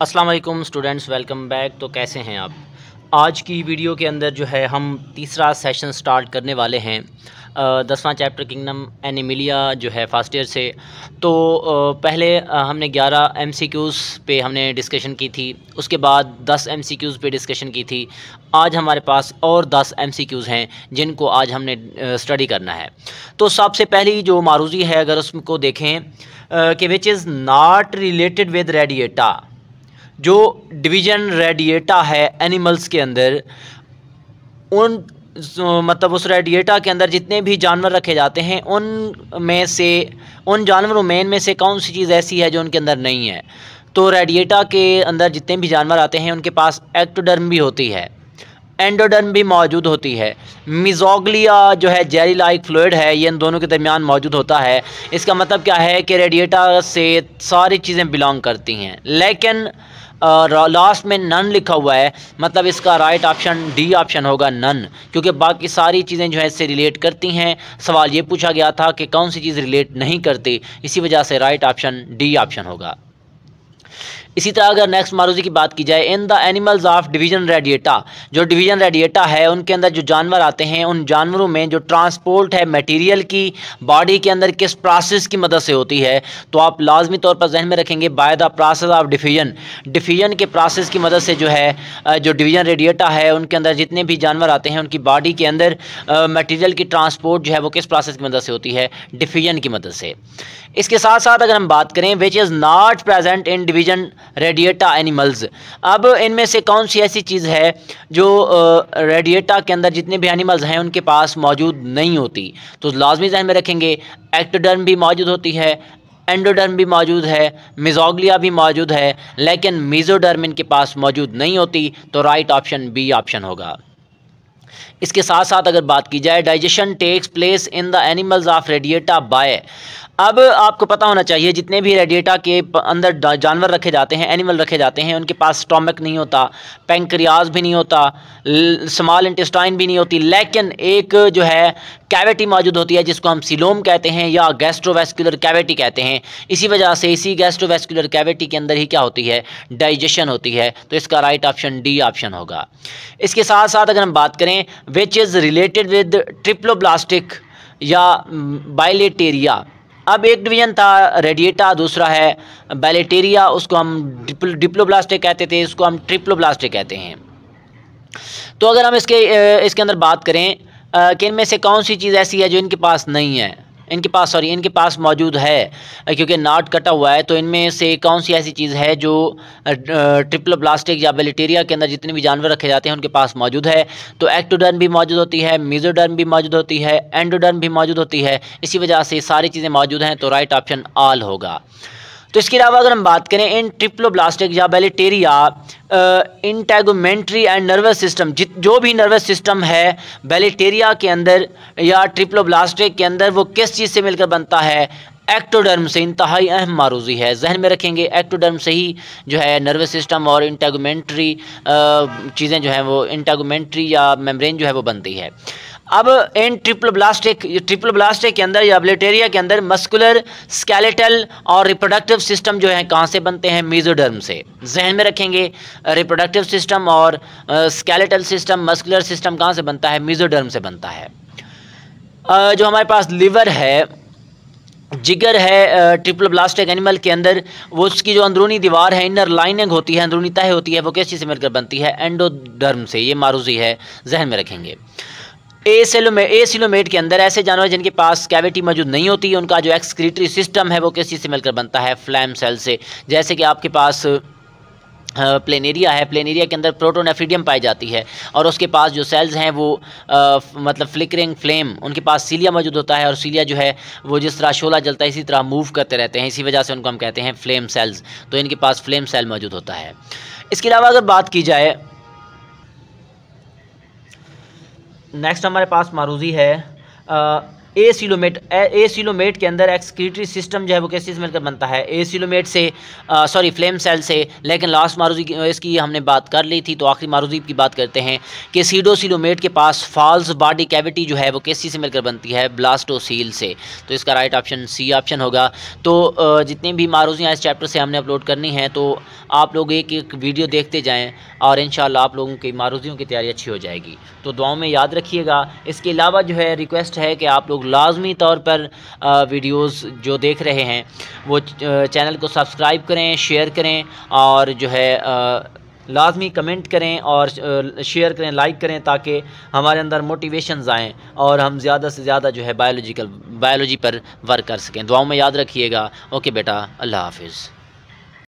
Aslam students welcome back तो कैसे हैं आप आज की वीडियो के अंदर जो है हम तीसरा सेशन स्टार्ट करने वाले हैं दसवां चैप्टर किंगडम एनिमिलिया जो है फर्स्ट ईयर से तो पहले हमने 11 एमसीक्यूज़ पे हमने डिस्कशन की थी उसके बाद 10 एमसीक्यूज़ पे डिस्कशन की थी आज हमारे पास और 10 एमसीक्यूज़ हैं जिनको आज हमने स्टडी करना है तो सबसे पहली जो मारूजी है अगर उसको देखें कि which is not related with radiata जो डिवीजन रेडिएटा है एनिमल्स के अंदर उन मतलब उस रेडिएटा के अंदर जितने भी जानवर रखे जाते हैं उन में से उन जानवरों में इनमें से कौन सी चीज़ ऐसी है जो उनके अंदर नहीं है तो रेडिएटा के अंदर जितने भी जानवर आते हैं उनके पास एक्टोडर्म भी होती है एंडोडर्म भी मौजूद होती है मिजोगलिया जो है जेरी लाइक फ्लूड है ये इन दोनों के दरमियान मौजूद होता है इसका मतलब क्या है कि रेडिएटा से सारी चीज़ें बिलोंग करती हैं लेकिन लास्ट में नन लिखा हुआ है मतलब इसका राइट ऑप्शन डी ऑप्शन होगा नन क्योंकि बाकी सारी चीज़ें जो है इससे रिलेट करती हैं सवाल ये पूछा गया था कि कौन सी चीज़ रिलेट नहीं करती इसी वजह से राइट ऑप्शन डी ऑप्शन होगा इसी तरह अगर नेक्स्ट मारूजी की बात की जाए in the animals of division radiata जो डिवीजन रेडिएटा है उनके अंदर जो जानवर आते हैं उन जानवरों में जो ट्रांसपोर्ट है मटेरियल की बॉडी के अंदर किस प्रोसेस की मदद से होती है तो आप लाजमी तौर पर जहन में रखेंगे by the process of diffusion diffusion के प्रोसेस की मदद से जो है जो डिवीजन रेडिएटा है उनके अंदर जितने भी जानवर आते हैं उनकी बॉडी के अंदर मटीरियल की ट्रांसपोर्ट जो है वो किस प्रोसेस की मदद से होती है डिफ्यूजन की मदद से इसके साथ साथ अगर हम बात करें which is not present in division radiata animals अब इनमें से कौन सी ऐसी चीज़ है जो रेडिएटा के अंदर जितने भी एनिमल्स हैं उनके पास मौजूद नहीं होती तो लाजमी जहन में रखेंगे एक्टोडर्म भी मौजूद होती है एंडोडर्म भी मौजूद है मिजोगलिया भी मौजूद है लेकिन मिजोडर्म इनके पास मौजूद नहीं होती तो राइट ऑप्शन बी ऑप्शन होगा इसके साथ साथ अगर बात की जाए digestion takes place in the animals of radiata by अब आपको पता होना चाहिए जितने भी रेडिएटा के अंदर जानवर रखे जाते हैं एनिमल रखे जाते हैं उनके पास स्टोमक नहीं होता पेंक्रियाज भी नहीं होता स्मॉल इंटेस्टाइन भी नहीं होती लेकिन एक जो है कैविटी मौजूद होती है जिसको हम सिलोम कहते हैं या गैस्ट्रोवेस्कुलर कैविटी कहते हैं इसी वजह से इसी गैस्ट्रोवेस्कुलर कैविटी के अंदर ही क्या होती है डाइजेशन होती है तो इसका राइट ऑप्शन डी ऑप्शन होगा इसके साथ साथ अगर हम बात करें which is related with triploblastic या बाइलेटेरिया mm, अब एक डिवीज़न था रेडिएटा दूसरा है बैलेटेरिया उसको हम डिप्लो डिप्लोब्लास्टिक कहते थे इसको हम ट्रिप्लोब्लास्टिक कहते हैं तो अगर हम इसके इसके अंदर बात करें कि इनमें से कौन सी चीज़ ऐसी है जो इनके पास नहीं है इनके पास सॉरी इनके पास मौजूद है क्योंकि नाट कटा हुआ है तो इनमें से कौन सी ऐसी चीज़ है जो ट्रिपल ब्लास्टिक या बेलिटेरिया के अंदर जितने भी जानवर रखे जाते हैं उनके पास मौजूद है तो एक्टोडर्न भी मौजूद होती है मिजोडर्न भी मौजूद होती है एंडोडर्न भी मौजूद होती है इसी वजह से सारी चीज़ें मौजूद हैं तो राइट ऑप्शन आल होगा तो इसके अलावा अगर हम बात करें इन ट्रिप्लोब्लास्टिक या bilateria integumentary and nervous system जित जो भी नर्वस सिस्टम है बैलेटेरिया के अंदर या ट्रिप्लोब्लास्टिक के अंदर वो किस चीज़ से मिलकर बनता है एक्टोडर्म से इंतहाई अहम मारूजी है जहन में रखेंगे एक्टोडर्म से ही जो है नर्वस सिस्टम और इंटागमेंट्री चीज़ें जो हैं वो इंटागमेंट्री या मेम्ब्रेन जो है वो बनती है अब इन ट्रिपल ब्लास्टिक ट्रिपल ब्लास्टिक के अंदर या ब्लेटेरिया के अंदर मस्कुलर स्केलेटल और रिप्रोडक्टिव सिस्टम जो है कहाँ से बनते हैं मीजोडर्म से जहन में रखेंगे रिप्रोडक्टिव सिस्टम और स्केलेटल सिस्टम मस्कुलर सिस्टम कहाँ से बनता है मीजोडर्म से बनता है जो हमारे पास लीवर है जिगर है ट्रिपल ब्लास्ट एक एनिमल के अंदर वो उसकी जो अंदरूनी दीवार है इनर लाइनिंग होती है अंदरूनी तह होती है वो कैसी से मिलकर बनती है एंडोडर्म से ये मारूजी है जहन में रखेंगे ए सेलोमे ए सिलोमेट के अंदर ऐसे जानवर जिनके पास कैविटी मौजूद नहीं होती उनका जो एक्सक्रीटरी सिस्टम है वो किस चीज़ से मिलकर बनता है फ्लैम सेल से जैसे कि आपके पास प्लेनेरिया है प्लेनेरिया के अंदर प्रोटोनेफ्रीडियम पाई जाती है और उसके पास जो सेल्स हैं वो आ, मतलब फ्लिकरिंग फ्लेम उनके पास सीलिया मौजूद होता है और सीलिया जो है वो जिस तरह शोला जलता है इसी तरह मूव करते रहते हैं इसी वजह से उनको हम कहते हैं फ्लेम सेल्स तो इनके पास फ्लेम सेल मौजूद होता है इसके अलावा अगर बात की जाए नेक्स्ट हमारे पास मारूजी है आ, ए सिलोमेट ए सिलोमेट के अंदर एक्सक्रीटरी सिस्टम जो है वो कैसे मिलकर बनता है ए सिलोमेट से सॉरी फ्लेम सेल से लेकिन लास्ट मारूदी की हमने बात कर ली थी तो आखिरी मारूजीब की बात करते हैं कि सीडोसिलोमेट के पास फॉल्स बॉडी कैविटी जो है वो कैसी से मिलकर बनती है ब्लास्टोसील से तो इसका राइट ऑप्शन सी ऑप्शन होगा तो जितनी भी मारूजियाँ इस चैप्टर से हमने अपलोड करनी है तो आप लोग एक एक वीडियो देखते जाएँ और इन आप लोगों की मारूजियों की तैयारी अच्छी हो जाएगी तो दुआओं में याद रखिएगा इसके अलावा जो है रिक्वेस्ट है कि आप लोग लाजमी तौर पर वीडियोस जो देख रहे हैं वो चैनल को सब्सक्राइब करें शेयर करें और जो है लाजमी कमेंट करें और शेयर करें लाइक करें ताकि हमारे अंदर मोटिवेशन आएँ और हम ज़्यादा से ज़्यादा जो है बायोलॉजिकल बायोलॉजी पर वर्क कर सकें दुआओं में याद रखिएगा ओके बेटा अल्लाह हाफिज़